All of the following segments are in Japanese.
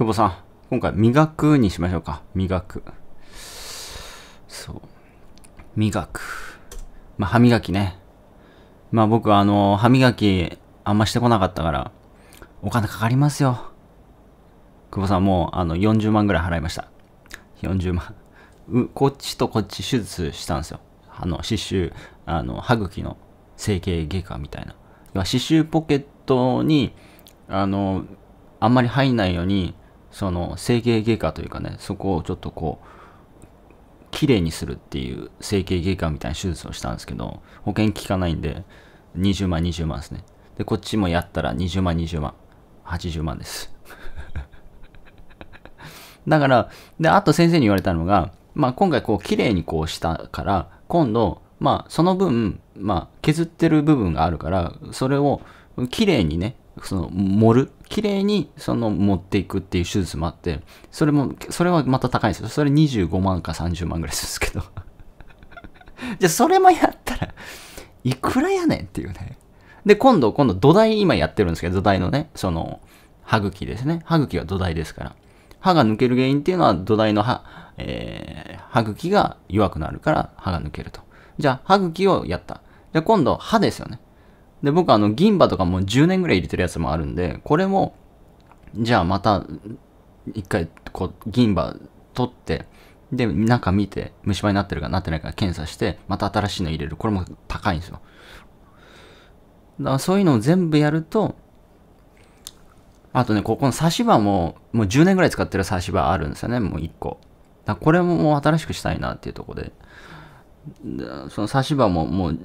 久保さん、今回、磨くにしましょうか。磨く。そう。磨く。まあ、歯磨きね。まあ僕あの、歯磨きあんましてこなかったから、お金かかりますよ。久保さんもうあの40万ぐらい払いました。40万。う、こっちとこっち手術したんですよ。あの、刺繍、あの、歯茎の整形外科みたいな。刺繍ポケットに、あの、あんまり入んないように、その整形外科というかねそこをちょっとこう綺麗にするっていう整形外科みたいな手術をしたんですけど保険効かないんで20万20万ですねでこっちもやったら20万20万80万です だからであと先生に言われたのが、まあ、今回こう綺麗にこうしたから今度まあその分、まあ、削ってる部分があるからそれを綺麗にねその盛る綺麗にその持っていくっていう手術もあって、それも、それはまた高いんですよ。それ25万か30万ぐらいするんですけど。じゃあそれもやったら、いくらやねんっていうね。で、今度、今度土台今やってるんですけど、土台のね、その、歯茎ですね。歯茎は土台ですから。歯が抜ける原因っていうのは土台の歯、えー、歯茎が弱くなるから歯が抜けると。じゃあ歯茎をやった。じゃあ今度歯ですよね。で、僕あの、銀歯とかも10年ぐらい入れてるやつもあるんで、これも、じゃあまた、一回、こう、銀歯取って、で、中見て、虫歯になってるかなってないか検査して、また新しいの入れる。これも高いんですよ。だからそういうのを全部やると、あとね、ここの差し歯も、もう10年ぐらい使ってる差し歯あるんですよね、もう1個。だこれももう新しくしたいなっていうとこで。その差し歯ももう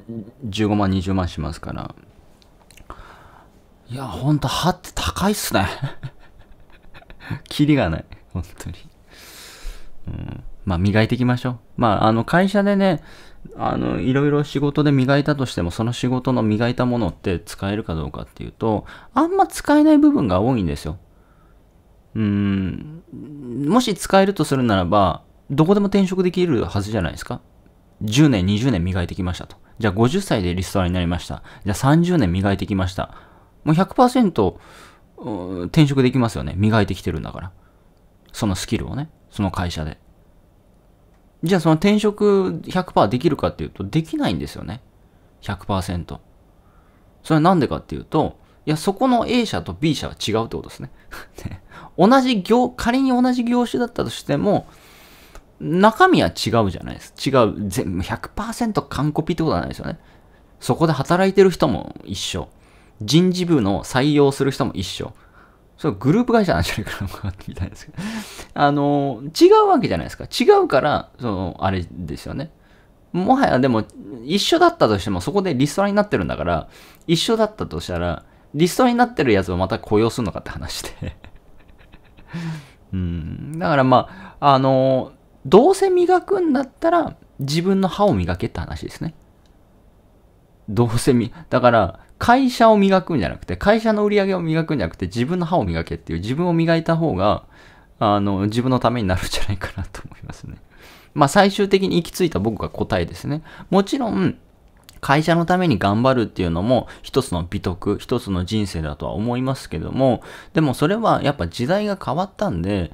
15万、20万しますから。いや、ほんと歯って高いっすね。キ リがない。本当に。うん、まあ、磨いていきましょう。まあ、あの、会社でね、あの、いろいろ仕事で磨いたとしても、その仕事の磨いたものって使えるかどうかっていうと、あんま使えない部分が多いんですよ。うん、もし使えるとするならば、どこでも転職できるはずじゃないですか。10年、20年磨いてきましたと。じゃあ50歳でリストラになりました。じゃあ30年磨いてきました。もう100%転職できますよね。磨いてきてるんだから。そのスキルをね。その会社で。じゃあその転職100%できるかっていうと、できないんですよね。100%。それはなんでかっていうと、いや、そこの A 社と B 社は違うってことですね。同じ業、仮に同じ業種だったとしても、中身は違うじゃないです違う。全部100%完コピってことはないですよね。そこで働いてる人も一緒。人事部の採用する人も一緒。それグループ会社なんじゃないかなとかってみたいですけど。あの、違うわけじゃないですか。違うから、その、あれですよね。もはやでも、一緒だったとしても、そこでリストラになってるんだから、一緒だったとしたら、リストラになってるやつをまた雇用するのかって話でうん。だからまあ、あのどうせ磨くんだったら自分の歯を磨けって話ですね。どうせみ、だから会社を磨くんじゃなくて、会社の売り上げを磨くんじゃなくて自分の歯を磨けっていう自分を磨いた方が、あの、自分のためになるんじゃないかなと思いますね。まあ最終的に行き着いた僕が答えですね。もちろん、会社のために頑張るっていうのも一つの美徳、一つの人生だとは思いますけども、でもそれはやっぱ時代が変わったんで、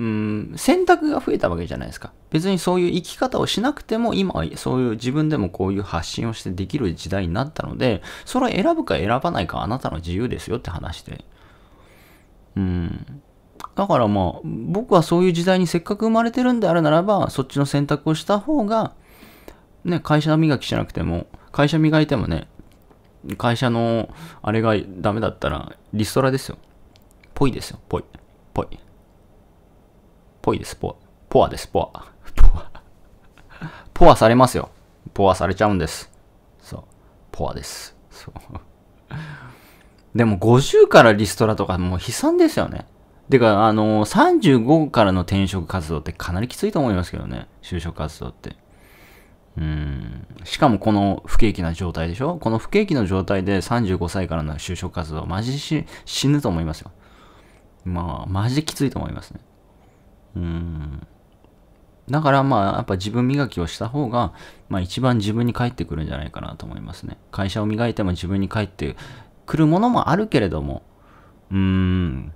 うん、選択が増えたわけじゃないですか。別にそういう生き方をしなくても、今はそういう自分でもこういう発信をしてできる時代になったので、それを選ぶか選ばないかあなたの自由ですよって話で。うん。だからまあ、僕はそういう時代にせっかく生まれてるんであるならば、そっちの選択をした方が、ね、会社磨きしなくても、会社磨いてもね、会社のあれがダメだったらリストラですよ。ぽいですよ、ぽい。ぽい。ぽいです、ポア。ポアです、ポア。ポア。ポアされますよ。ポアされちゃうんです。そう。ポアです。そう。でも50からリストラとかもう悲惨ですよね。てか、あのー、35からの転職活動ってかなりきついと思いますけどね。就職活動って。うん。しかもこの不景気な状態でしょこの不景気の状態で35歳からの就職活動、マジし死ぬと思いますよ。まあ、マジきついと思いますね。うん。だからまあ、やっぱ自分磨きをした方が、まあ一番自分に返ってくるんじゃないかなと思いますね。会社を磨いても自分に返ってくるものもあるけれども、うーん。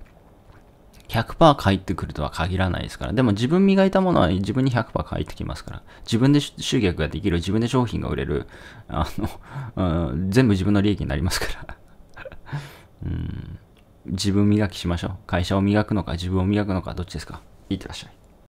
100%返ってくるとは限らないですから。でも自分磨いたものは自分に100%返ってきますから。自分で集客ができる、自分で商品が売れる、あの、うん、全部自分の利益になりますから うん。自分磨きしましょう。会社を磨くのか、自分を磨くのか、どっちですか。いってらっしゃい。